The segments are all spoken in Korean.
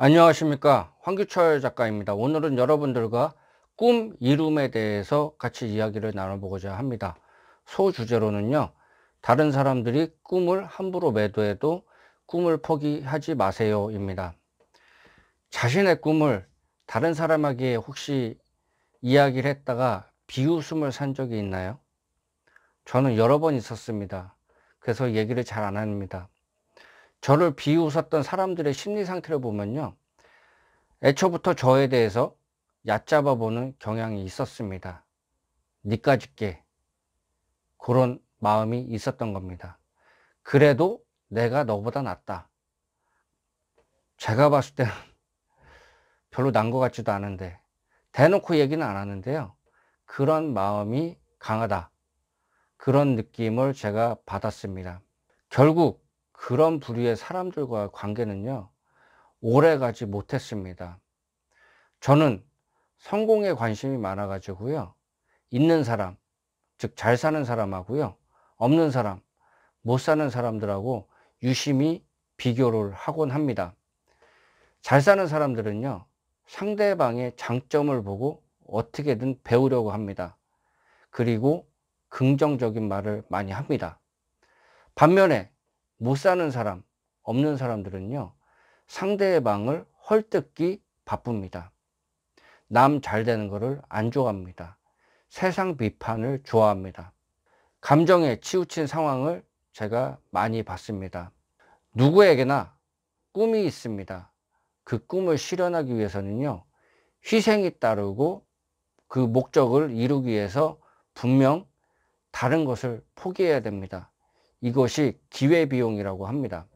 안녕하십니까 황규철 작가입니다 오늘은 여러분들과 꿈 이룸에 대해서 같이 이야기를 나눠보고자 합니다 소주제로는요 다른 사람들이 꿈을 함부로 매도해도 꿈을 포기하지 마세요 입니다 자신의 꿈을 다른 사람에게 혹시 이야기를 했다가 비웃음을 산 적이 있나요? 저는 여러 번 있었습니다 그래서 얘기를 잘 안 합니다 저를 비웃었던 사람들의 심리 상태를 보면요. 애초부터 저에 대해서 얕잡아 보는 경향이 있었습니다. 니까짓게 그런 마음이 있었던 겁니다. 그래도 내가 너보다 낫다. 제가 봤을 때는 별로 난 것 같지도 않은데 대놓고 얘기는 안 하는데요. 그런 마음이 강하다. 그런 느낌을 제가 받았습니다. 결국 그런 부류의 사람들과 관계는요, 오래 가지 못했습니다. 저는 성공에 관심이 많아가지고요, 있는 사람, 즉, 잘 사는 사람하고요, 없는 사람, 못 사는 사람들하고 유심히 비교를 하곤 합니다. 잘 사는 사람들은요, 상대방의 장점을 보고 어떻게든 배우려고 합니다. 그리고 긍정적인 말을 많이 합니다. 반면에 못 사는 사람, 없는 사람들은요, 상대의 방을 헐뜯기 바쁩니다. 남 잘 되는 거를 안 좋아합니다. 세상 비판을 좋아합니다. 감정에 치우친 상황을 제가 많이 봤습니다. 누구에게나 꿈이 있습니다. 그 꿈을 실현하기 위해서는요, 희생이 따르고 그 목적을 이루기 위해서 분명 다른 것을 포기해야 됩니다. 이것이 기회비용이라고 합니다.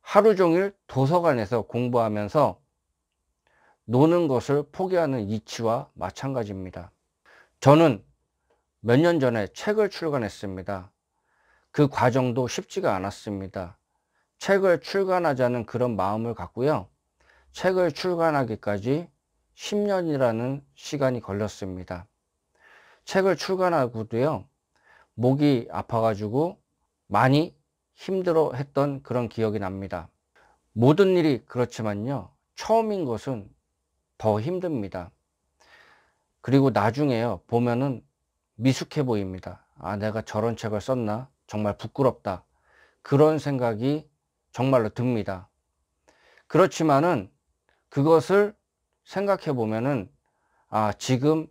하루 종일 도서관에서 공부하면서 노는 것을 포기하는 이치와 마찬가지입니다. 저는 몇 년 전에 책을 출간했습니다. 그 과정도 쉽지가 않았습니다. 책을 출간하자는 그런 마음을 갖고요. 책을 출간하기까지 10년이라는 시간이 걸렸습니다. 책을 출간하고도요. 목이 아파가지고 많이 힘들어 했던 그런 기억이 납니다. 모든 일이 그렇지만요. 처음인 것은 더 힘듭니다. 그리고 나중에요. 보면은 미숙해 보입니다. 아, 내가 저런 책을 썼나? 정말 부끄럽다. 그런 생각이 정말로 듭니다. 그렇지만은 그것을 생각해 보면은 아, 지금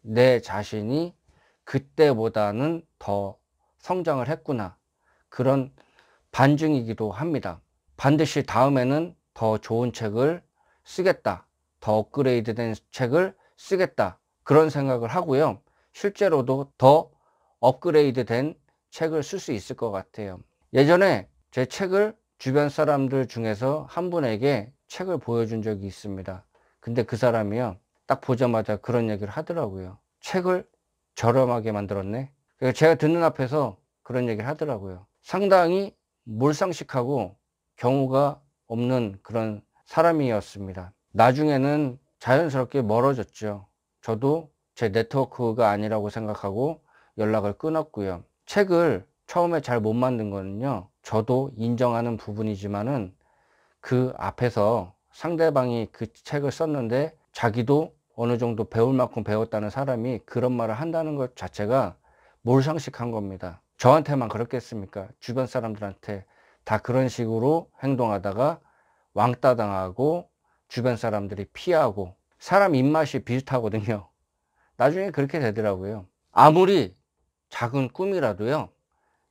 내 자신이 그때보다는 더 성장을 했구나. 그런 반증이기도 합니다. 반드시 다음에는 더 좋은 책을 쓰겠다. 더 업그레이드 된 책을 쓰겠다. 그런 생각을 하고요. 실제로도 더 업그레이드 된 책을 쓸 수 있을 것 같아요. 예전에 제 책을 주변 사람들 중에서 한 분에게 책을 보여준 적이 있습니다. 근데 그 사람이요. 딱 보자마자 그런 얘기를 하더라고요. 책을 저렴하게 만들었네. 그러니까 제가 듣는 앞에서 그런 얘기를 하더라고요. 상당히 몰상식하고 경우가 없는 그런 사람이었습니다. 나중에는 자연스럽게 멀어졌죠. 저도 제 네트워크가 아니라고 생각하고 연락을 끊었고요. 책을 처음에 잘 못 만든 거는요. 저도 인정하는 부분이지만은 그 앞에서 상대방이 그 책을 썼는데 자기도 어느 정도 배울 만큼 배웠다는 사람이 그런 말을 한다는 것 자체가 몰상식한 겁니다. 저한테만 그렇겠습니까? 주변 사람들한테 다 그런 식으로 행동하다가 왕따 당하고 주변 사람들이 피하고 사람 입맛이 비슷하거든요. 나중에 그렇게 되더라고요. 아무리 작은 꿈이라도요.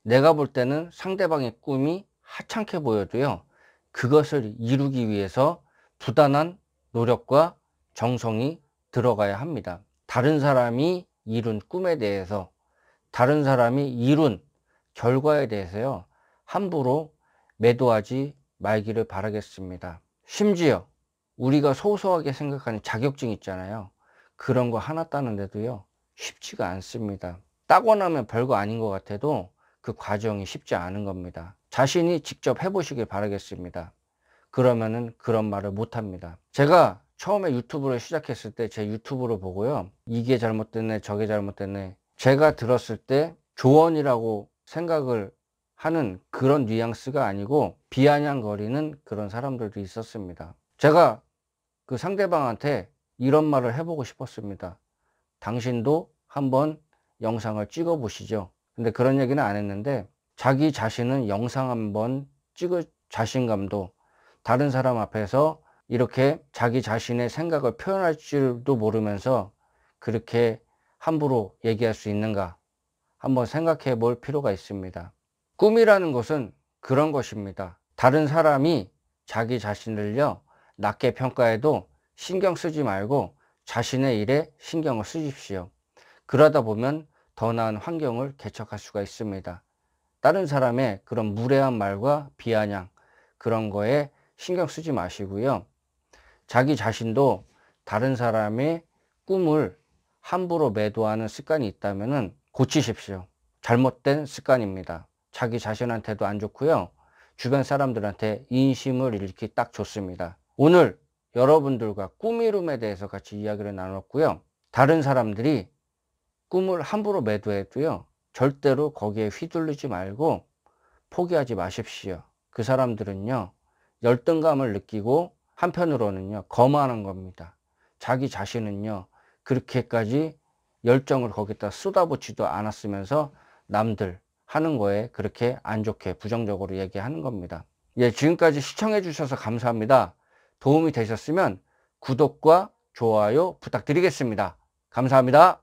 내가 볼 때는 상대방의 꿈이 하찮게 보여도요. 그것을 이루기 위해서 부단한 노력과 정성이 들어가야 합니다. 다른 사람이 이룬 꿈에 대해서, 다른 사람이 이룬 결과에 대해서요, 함부로 매도하지 말기를 바라겠습니다. 심지어 우리가 소소하게 생각하는 자격증 있잖아요. 그런 거 하나 따는데도요, 쉽지가 않습니다. 따고 나면 별거 아닌 것 같아도 그 과정이 쉽지 않은 겁니다. 자신이 직접 해보시길 바라겠습니다. 그러면은 그런 말을 못합니다. 제가 처음에 유튜브를 시작했을 때 제 유튜브로 보고요. 이게 잘못됐네, 저게 잘못됐네. 제가 들었을 때 조언이라고 생각을 하는 그런 뉘앙스가 아니고 비아냥거리는 그런 사람들도 있었습니다. 제가 그 상대방한테 이런 말을 해보고 싶었습니다. 당신도 한번 영상을 찍어 보시죠. 근데 그런 얘기는 안 했는데 자기 자신은 영상 한번 찍을 자신감도 다른 사람 앞에서 이렇게 자기 자신의 생각을 표현할 줄도 모르면서 그렇게 함부로 얘기할 수 있는가 한번 생각해 볼 필요가 있습니다. 꿈이라는 것은 그런 것입니다. 다른 사람이 자기 자신을요, 낮게 평가해도 신경 쓰지 말고 자신의 일에 신경을 쓰십시오. 그러다 보면 더 나은 환경을 개척할 수가 있습니다. 다른 사람의 그런 무례한 말과 비아냥, 그런 거에 신경 쓰지 마시고요. 자기 자신도 다른 사람의 꿈을 함부로 매도하는 습관이 있다면 고치십시오. 잘못된 습관입니다. 자기 자신한테도 안 좋고요. 주변 사람들한테 인심을 잃기 딱 좋습니다. 오늘 여러분들과 꿈이룸에 대해서 같이 이야기를 나눴고요. 다른 사람들이 꿈을 함부로 매도해도요. 절대로 거기에 휘둘리지 말고 포기하지 마십시오. 그 사람들은요. 열등감을 느끼고 한편으로는요, 거만한 겁니다. 자기 자신은요, 그렇게까지 열정을 거기다 쏟아붓지도 않았으면서 남들 하는 거에 그렇게 안 좋게 부정적으로 얘기하는 겁니다. 예, 지금까지 시청해 주셔서 감사합니다. 도움이 되셨으면 구독과 좋아요 부탁드리겠습니다. 감사합니다.